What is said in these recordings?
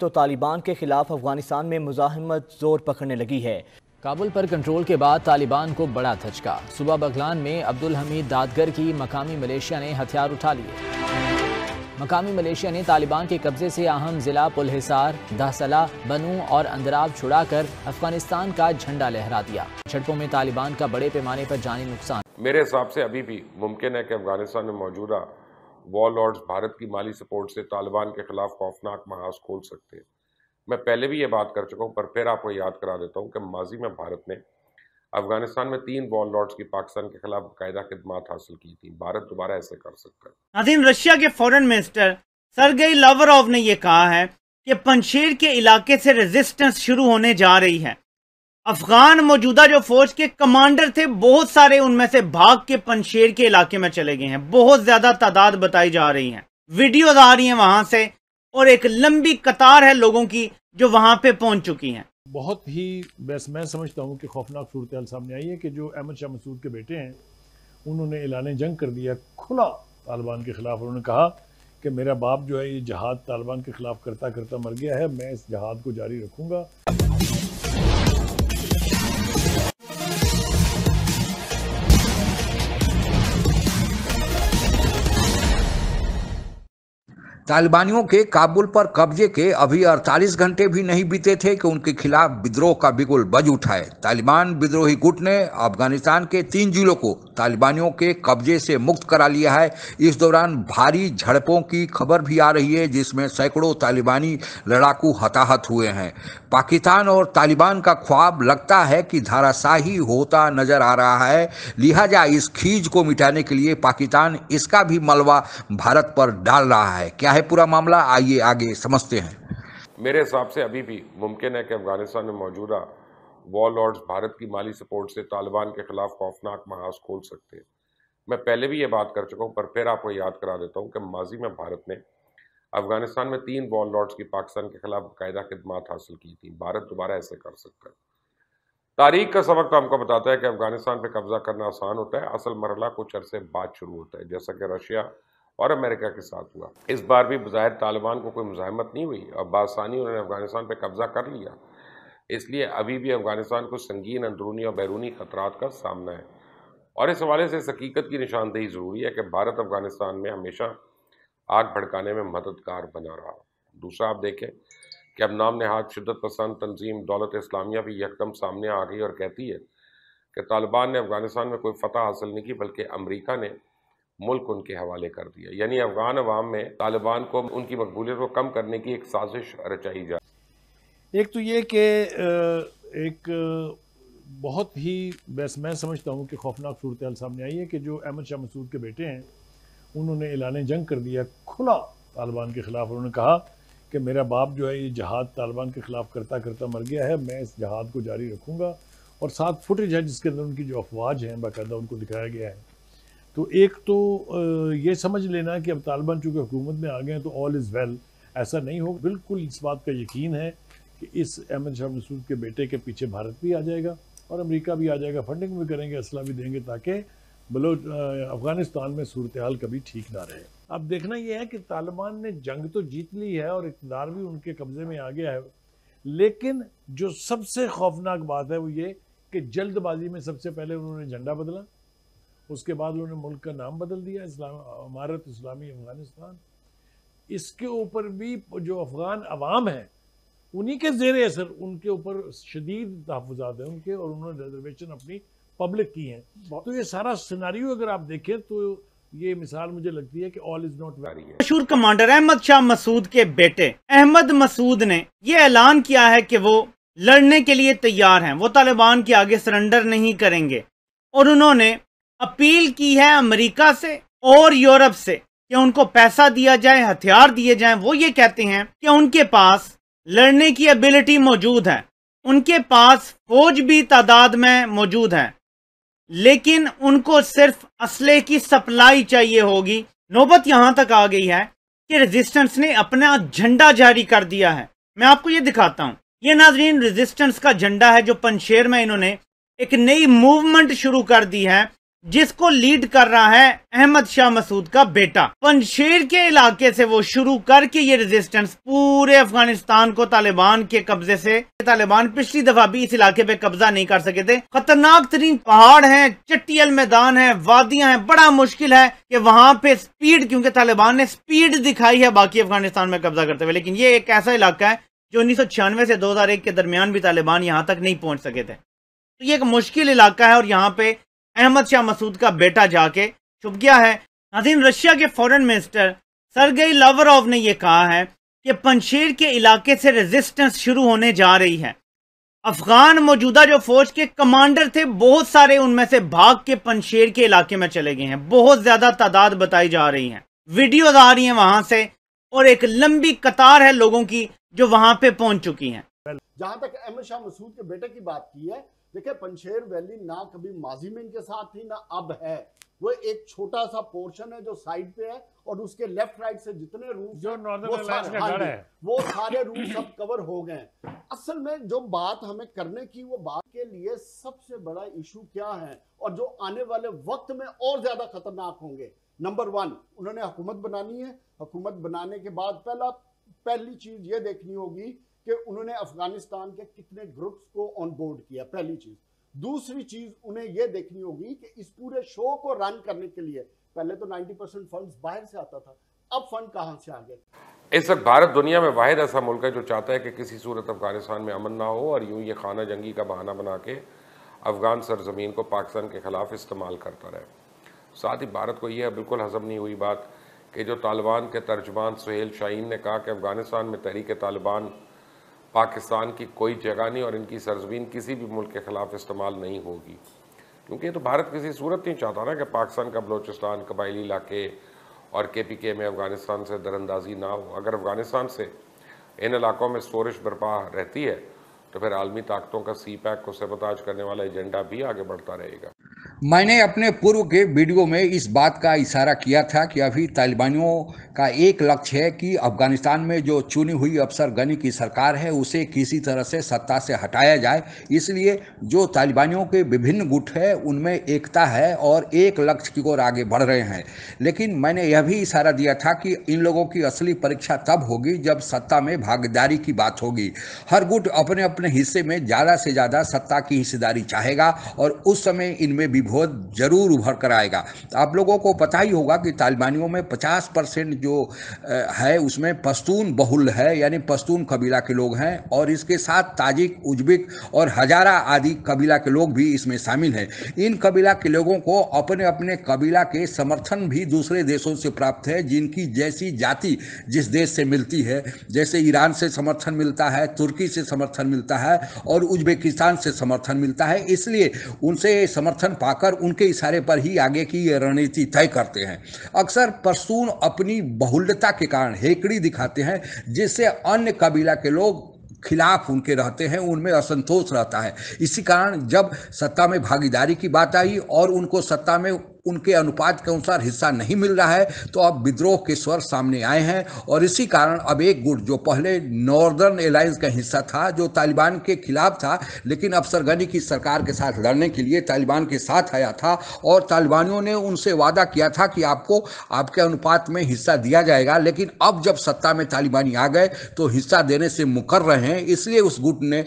तो तालिबान के खिलाफ अफगानिस्तान में मुजाहमत जोर पकड़ने लगी है काबुल पर कंट्रोल के बाद तालिबान को बड़ा धचका सुबह बगलान में अब्दुल हमीद दादगर की मकामी मलेशिया ने हथियार उठा लिए मकामी मलेशिया ने तालिबान के कब्जे से अहम जिला पुलहिसार दहसला बनू और अंदराब छुड़ाकर अफगानिस्तान का झंडा लहरा दिया झटकों में तालिबान का बड़े पैमाने पर जानी नुकसान मेरे हिसाब से अभी भी मुमकिन है कि अफगानिस्तान में मौजूदा वॉलॉर्ड्स भारत की माली सपोर्ट से तालिबान के खिलाफ खौफनाक महाज खोल सकते हैं मैं पहले भी ये बात कर चुका हूँ पर फिर आपको याद करा देता हूँ कि माजी में भारत ने अफगानिस्तान में तीन वॉल लॉर्ड्स की पाकिस्तान के खिलाफ बाकायदा खिदमत हासिल की थी भारत दोबारा ऐसे कर सकता है नाजीन रशिया के फॉरेन मिनिस्टर सरगई लावरोव ने यह कहा है कि पंशेर के इलाके से रेजिस्टेंस शुरू होने जा रही है अफगान मौजूदा जो फौज के कमांडर थे बहुत सारे उनमें से भाग के पंशेर के इलाके में चले गए हैं बहुत ज्यादा तादाद बताई जा रही है वीडियोज आ रही हैं वहां से और एक लंबी कतार है लोगों की जो वहां पे पहुंच चुकी हैं बहुत ही बस मैं समझता हूँ कि खौफनाक सूरत सामने आई है कि जो अहमद शाह मसूद के बेटे हैं उन्होंने ऐलान जंग कर दिया खुला तालिबान के ख़िलाफ़ उन्होंने कहा कि मेरा बाप जो है ये जहाद तालिबान के ख़िलाफ़ करता करता मर गया है मैं इस जहाद को जारी रखूंगा तालिबानियों के काबुल पर कब्जे के अभी 48 घंटे भी नहीं बीते थे कि उनके खिलाफ विद्रोह का बिगुल बज उठाए तालिबान विद्रोही गुट ने अफगानिस्तान के तीन जिलों को तालिबानियों के कब्जे से मुक्त करा लिया है इस दौरान भारी झड़पों की खबर भी आ रही है जिसमें सैकड़ों तालिबानी लड़ाकू हताहत हुए हैं पाकिस्तान और तालिबान का ख्वाब लगता है कि धाराशाही होता नजर आ रहा है लिहाजा इस खीज को मिटाने के लिए पाकिस्तान इसका भी मलबा भारत पर डाल रहा है क्या है है पूरा मामला आइए आगे समझते हैं मेरे हिसाब से अभी भी मुमकिन है कि अफगानिस्तान में मौजूदा वॉर लॉर्ड्स भारत की माली सपोर्ट से तालिबान के खिलाफ खौफनाक महाज खोल सकते हैं मैं पहले भी ये बात कर चुका हूँ पर फिर आपको याद करा देता हूँ कि माजी में भारत ने अफगानिस्तान में तीन वॉल लॉर्ड्स की पाकिस्तान के खिलाफ बाकायदा खदमात हासिल की थी भारत दोबारा ऐसे कर सकता है तारीख का सबक तो हमको बताता है कि अफगानिस्तान पर कब्जा करना आसान होता है असल मरला कुछ अरसे बाद शुरू होता है जैसा कि रशिया और अमेरिका के साथ हुआ इस बार भी बाहिर तालिबान को कोई मुजामत नहीं हुई और बासानी उन्होंने अफगानिस्तान पर कब्जा कर लिया इसलिए अभी भी अफगानिस्तान को संगीन अंदरूनी और बैरूनी खतरा का सामना है और इस हवाले से इस हकीकत की निशानदेही ज़रूरी है कि भारत अफगानिस्तान में हमेशा आग भड़काने में मददगार बना रहा दूसरा आप देखें कि अब नाम नहाद शदत पसंद तंजीम दौलत इस्लामिया भी यकदम सामने आ गई और कहती है कि तालिबान ने अफगानिस्तान में कोई फतह हासिल नहीं की बल्कि अमरीका ने मुल्क उनके हवाले कर दिया यानी अफगान अवाम में तालिबान को उनकी मकबूलियत को कम करने की एक साजिश रचाई जा एक तो ये कि एक बहुत ही बस मैं समझता हूँ कि खौफनाक सूरत सामने आई है कि जो अहमद शाह मसूद के बेटे हैं उन्होंने ऐलान जंग कर दिया खुला तालिबान के ख़िलाफ़ उन्होंने कहा कि मेरा बाप जो है ये जहाद तालिबान के ख़िलाफ़ करता करता मर गया है मैं इस जहाद को जारी रखूँगा और साथ फुटेज है जिसके अंदर उनकी जो अफवाज हैं बाकायदा उनको दिखाया गया है तो एक तो ये समझ लेना कि अब तालिबान चूँकि हुकूमत में आ गए हैं तो ऑल इज़ वेल ऐसा नहीं हो बिल्कुल इस बात का यकीन है कि इस अहमद शाह मसूद के बेटे के पीछे भारत भी आ जाएगा और अमेरिका भी आ जाएगा फंडिंग भी करेंगे असला भी देंगे ताकि बलोच अफगानिस्तान में सूरत हाल कभी ठीक ना रहे अब देखना यह है कि तालिबान ने जंग तो जीत ली है और इकदार भी उनके कब्ज़े में आ गया है लेकिन जो सबसे खौफनाक बात है वो ये कि जल्दबाजी में सबसे पहले उन्होंने झंडा बदला उसके बाद उन्होंने मुल्क का नाम बदल दिया इस्लाम अमारत इस्लामी अफगानिस्तान इसके ऊपर भी जो अफगान अवाम है उन्हीं के जेर असर उनके ऊपर शदीद तहफात हैं उनके और उन्होंने रिजर्वेशन अपनी पब्लिक की हैं तो ये सारा सिनारी अगर आप देखें तो ये मिसाल मुझे लगती है कि ऑल इज नॉट वेरी मशहूर कमांडर अहमद शाह मसूद के बेटे अहमद मसूद ने ये ऐलान किया है कि वो लड़ने के लिए तैयार हैं वो तालिबान के आगे सरेंडर नहीं करेंगे और उन्होंने अपील की है अमेरिका से और यूरोप से कि उनको पैसा दिया जाए हथियार दिए जाए वो ये कहते हैं कि उनके पास लड़ने की एबिलिटी मौजूद है उनके पास फौज भी तादाद में मौजूद है लेकिन उनको सिर्फ असले की सप्लाई चाहिए होगी नौबत यहां तक आ गई है कि रेजिस्टेंस ने अपना झंडा जारी कर दिया है मैं आपको ये दिखाता हूं ये नाजरीन रेजिस्टेंस का झंडा है जो पंशेर में इन्होंने एक नई मूवमेंट शुरू कर दी है जिसको लीड कर रहा है अहमद शाह मसूद का बेटा पंजशेर के इलाके से वो शुरू करके ये रेजिस्टेंस पूरे अफगानिस्तान को तालिबान के कब्जे से तालिबान पिछली दफा भी इस इलाके पे कब्जा नहीं कर सके थे खतरनाक तरीन पहाड़ हैं चट्टियल मैदान है वादियां हैं बड़ा मुश्किल है कि वहां पे स्पीड क्योंकि तालिबान ने स्पीड दिखाई है बाकी अफगानिस्तान में कब्जा करते हुए लेकिन ये एक ऐसा इलाका है जो उन्नीस से दो के दरमियान भी तालिबान यहाँ तक नहीं पहुंच सके थे तो ये एक मुश्किल इलाका है और यहाँ पे अहमद शाह मसूद का बेटा जाके छुप गया है नाजीन रशिया के फॉरेन मिनिस्टर सरगई लावरोव ने यह कहा है कि पंशेर के इलाके से रेजिस्टेंस शुरू होने जा रही है अफगान मौजूदा जो फौज के कमांडर थे बहुत सारे उनमें से भाग के पंशेर के इलाके में चले गए हैं बहुत ज्यादा तादाद बताई जा रही है वीडियोज आ रही हैं वहां से और एक लंबी कतार है लोगों की जो वहां पे पहुंच चुकी है जहां तक अहमद शाह मसूद के बेटे की बात की है देखिए पंचेर वैली ना कभी माजी में इनके साथ थी ना अब है वो एक छोटा सा पोर्शन है जो साइड पे है और उसके लेफ्ट राइट से जितने रूट जो वो सारे, हाँ, है। वो सारे रूट सब कवर हो गए असल में जो बात हमें करने की वो बात के लिए सबसे बड़ा इशू क्या है और जो आने वाले वक्त में और ज्यादा खतरनाक होंगे नंबर वन उन्होंने हुकूमत बनानी है हुकूमत बनाने के बाद पहला पहली चीज ये देखनी होगी कि उन्होंने अफगानिस्तान के कितने ग्रुप्स को ऑन बोर्ड किया पहली चीज दूसरी चीज उन्हें यह देखनी होगी कि इस पूरे शो को रन करने के लिए पहले तो 90 परसेंट फंड बाहर से आता था अब फंड कहां से आ गए इस वक्त भारत दुनिया में वाहिद ऐसा मुल्क है जो चाहता है कि किसी सूरत अफगानिस्तान में अमन ना हो और यूं ये खाना जंगी का बहाना बना के अफगान सरजमीन को पाकिस्तान के ख़िलाफ़ इस्तेमाल करता रहे साथ ही भारत को यह बिल्कुल हजम नहीं हुई बात कि जो तालिबान के तर्जमान सुहेल शाहीन ने कहा कि अफ़गानिस्तान में तहरीक तालिबान पाकिस्तान की कोई जगह नहीं और इनकी सरजमीन किसी भी मुल्क के ख़िलाफ़ इस्तेमाल नहीं होगी क्योंकि ये तो भारत किसी सूरत नहीं चाहता ना कि पाकिस्तान का बलोचिस्तान कबायली इलाके और के पी के में अफ़गानिस्तान से दरअंदाजी ना हो अगर अफ़गानिस्तान से इन इलाकों में सोरिश बरपा रहती है तो फिर आलमी ताकतों का सी पैक को सबताज करने वाला एजेंडा भी आगे बढ़ता रहेगा मैंने अपने पूर्व के वीडियो में इस बात का इशारा किया था कि अभी तालिबानियों का एक लक्ष्य है कि अफगानिस्तान में जो चुनी हुई अफसर गनी की सरकार है उसे किसी तरह से सत्ता से हटाया जाए इसलिए जो तालिबानियों के विभिन्न गुट है उनमें एकता है और एक लक्ष्य की ओर आगे बढ़ रहे हैं लेकिन मैंने यह भी इशारा दिया था कि इन लोगों की असली परीक्षा तब होगी जब सत्ता में भागीदारी की बात होगी हर गुट अपने अपने हिस्से में ज़्यादा से ज़्यादा सत्ता की हिस्सेदारी चाहेगा और उस समय इनमें विभेद विरोध जरूर उभर कर आएगा आप लोगों को पता ही होगा कि तालिबानियों में 50 परसेंट जो है उसमें पश्तून बहुल है यानी पश्तून कबीला के लोग हैं और इसके साथ ताजिक उज्बिक और हजारा आदि कबीला के लोग भी इसमें शामिल हैं इन कबीला के लोगों को अपने अपने कबीला के समर्थन भी दूसरे देशों से प्राप्त है जिनकी जैसी जाति जिस देश से मिलती है जैसे ईरान से समर्थन मिलता है तुर्की से समर्थन मिलता है और उज्बेकिस्तान से समर्थन मिलता है इसलिए उनसे समर्थन पाकर आकर उनके इशारे पर ही आगे की रणनीति तय करते हैं अक्सर पश्तून अपनी बहुल्यता के कारण हेकड़ी दिखाते हैं जिससे अन्य कबीला के लोग खिलाफ उनके रहते हैं उनमें असंतोष रहता है इसी कारण जब सत्ता में भागीदारी की बात आई और उनको सत्ता में उनके अनुपात के अनुसार हिस्सा नहीं मिल रहा है तो अब विद्रोह के स्वर सामने आए हैं और इसी कारण अब एक गुट जो पहले नॉर्दर्न एलायंस का हिस्सा था जो तालिबान के खिलाफ था लेकिन अब सरगनी की सरकार के साथ लड़ने के लिए तालिबान के साथ आया था और तालिबानियों ने उनसे वादा किया था कि आपको आपके अनुपात में हिस्सा दिया जाएगा लेकिन अब जब सत्ता में तालिबानी आ गए तो हिस्सा देने से मुकर रहे हैं इसलिए उस गुट ने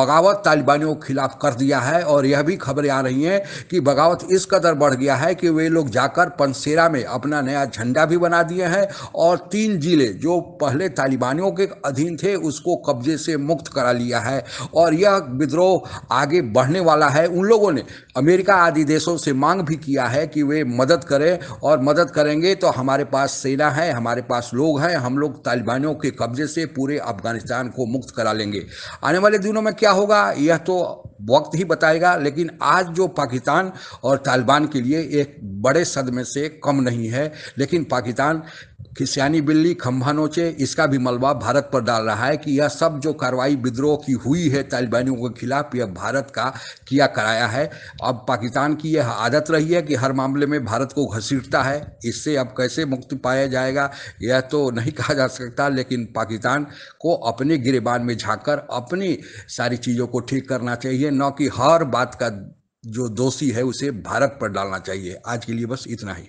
बगावत तालिबानियों के खिलाफ कर दिया है और यह भी खबरें आ रही हैं कि बगावत इस कदर बढ़ गया है कि वे लोग जाकर पंसेरा में अपना नया झंडा भी बना दिए हैं और तीन जिले जो पहले तालिबानियों के अधीन थे उसको कब्जे से मुक्त करा लिया है और यह विद्रोह आगे बढ़ने वाला है उन लोगों ने अमेरिका आदि देशों से मांग भी किया है कि वे मदद करें और मदद करेंगे तो हमारे पास सेना है हमारे पास लोग हैं हम लोग तालिबानियों के कब्जे से पूरे अफगानिस्तान को मुक्त करा लेंगे आने वाले दिनों में क्या होगा यह तो वक्त ही बताएगा लेकिन आज जो पाकिस्तान और तालिबान के लिए एक बड़े सदमे से कम नहीं है लेकिन पाकिस्तान खिसियानी बिल्ली खम्भा नोचे इसका भी मलबा भारत पर डाल रहा है कि यह सब जो कार्रवाई विद्रोह की हुई है तालिबानियों के खिलाफ यह भारत का किया कराया है अब पाकिस्तान की यह आदत रही है कि हर मामले में भारत को घसीटता है इससे अब कैसे मुक्ति पाया जाएगा यह तो नहीं कहा जा सकता लेकिन पाकिस्तान को अपने गिरेबान में झाँक अपनी सारी चीज़ों को ठीक करना चाहिए न कि हर बात का जो दोषी है उसे भारत पर डालना चाहिए आज के लिए बस इतना ही